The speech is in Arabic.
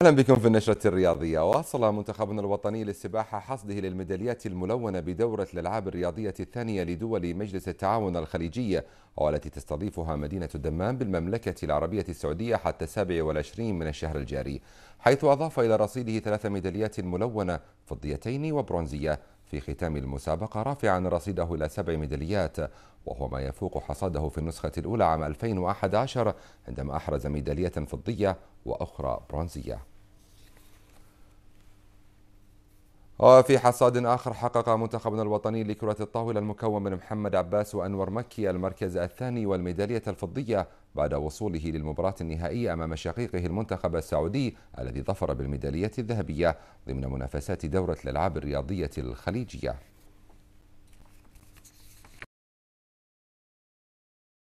اهلا بكم في النشره الرياضيه واصل منتخبنا الوطني للسباحه حصده للميداليات الملونه بدوره الالعاب الرياضيه الثانيه لدول مجلس التعاون الخليجيه والتي تستضيفها مدينه الدمام بالمملكه العربيه السعوديه حتى 27 من الشهر الجاري حيث اضاف الى رصيده ثلاث ميداليات ملونه فضيتين وبرونزيه في ختام المسابقة رافعا رصيده إلى سبع ميداليات وهو ما يفوق حصده في النسخة الأولى عام 2011 عندما أحرز ميدالية فضية وأخرى برونزية وفي حصاد آخر حقق منتخبنا الوطني لكرة الطاولة المكون من محمد عباس وأنور مكي المركز الثاني والميدالية الفضية بعد وصوله للمباراة النهائية أمام شقيقه المنتخب السعودي الذي ظفر بالميدالية الذهبية ضمن منافسات دورة الألعاب الرياضية الخليجية